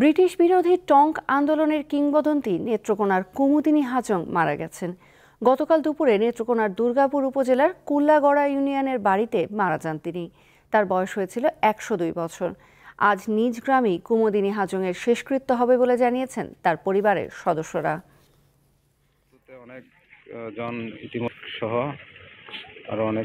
British বিরোধী টঙ্ক আন্দোলনের কিংবদন্তি নেত্রকোনার কুমুদিনী হাজং মারা গেছেন গতকাল দুপুরে নেত্রকোনার দুর্গাপুর উপজেলার কুল্লাগড়া ইউনিয়নের বাড়িতে মারা যান তিনি তার বয়স হয়েছিল একশো দুই বছর আজ নিজ গ্রামেই কুমুদিনী হাজংয়ের শেষকৃত্য হবে বলে জানিয়েছেন তার পরিবারের সদস্যরা অনেক জন ইতিমধ্যে সহ আরো অনেক